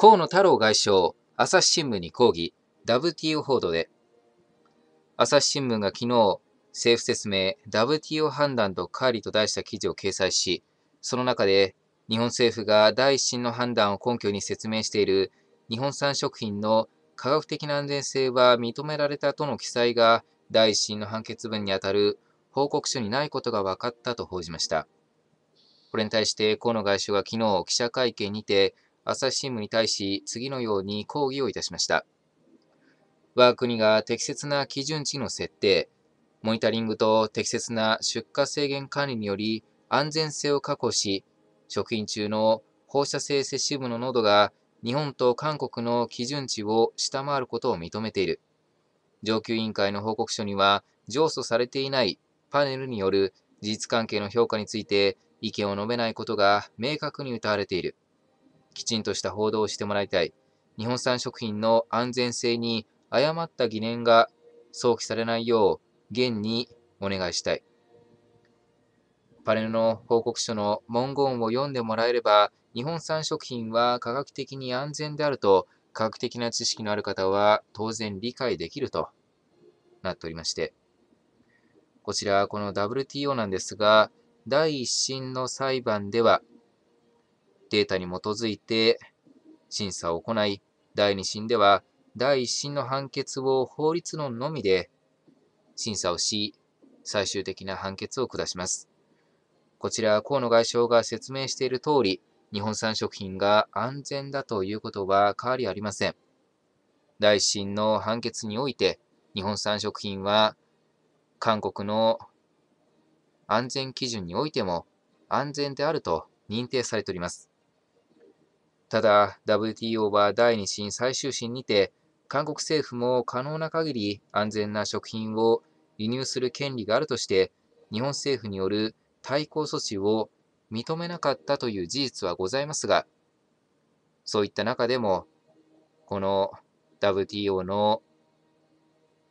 河野太郎外相、朝日新聞に抗議、WTO 報道で。朝日新聞が昨日、政府説明、WTO 判断とカーリと題した記事を掲載し、その中で、日本政府が第一審の判断を根拠に説明している日本産食品の科学的な安全性は認められたとの記載が第一審の判決文にあたる報告書にないことが分かったと報じました。これに対して河野外相が昨日記者会見にて朝日新聞に対し次のように抗議をいたしました。我が国が適切な基準値の設定、モニタリングと適切な出荷制限管理により安全性を確保し、食品中の放射性摂取分の濃度が日本と韓国の基準値を下回ることを認めている。上級委員会の報告書には、上訴されていないパネルによる事実関係の評価について意見を述べないことが明確に謳われている。きちんとした報道をしてもらいたい。日本産食品の安全性に誤った疑念が想起されないよう、現にお願いしたい。パネルの報告書の文言を読んでもらえれば、日本産食品は科学的に安全であると、科学的な知識のある方は当然理解できるとなっておりまして、こちら、この WTO なんですが、第1審の裁判では、データに基づいて審査を行い、第2審では第1審の判決を法律論のみで審査をし、最終的な判決を下します。こちら、河野外相が説明している通り、日本産食品が安全だということは変わりありません。大審の判決において、日本産食品は韓国の安全基準においても安全であると認定されております。ただ、WTO は第2審最終審にて、韓国政府も可能な限り安全な食品を輸入する権利があるとして、日本政府による対抗措置を認めなかったという事実はございますが、そういった中でも、この WTO の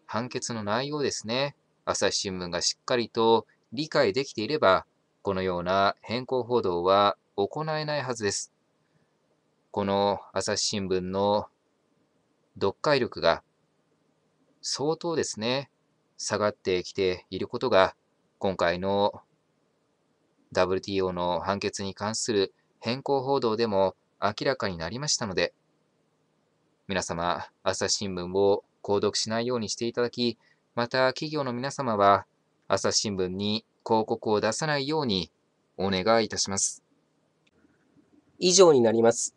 判決の内容ですね、朝日新聞がしっかりと理解できていれば、このような変更報道は行えないはずです。この朝日新聞の読解力が相当ですね、下がってきていることが、今回の WTO の判決に関する変更報道でも明らかになりましたので、皆様、朝日新聞を購読しないようにしていただき、また企業の皆様は、朝日新聞に広告を出さないようにお願いいたします。以上になります。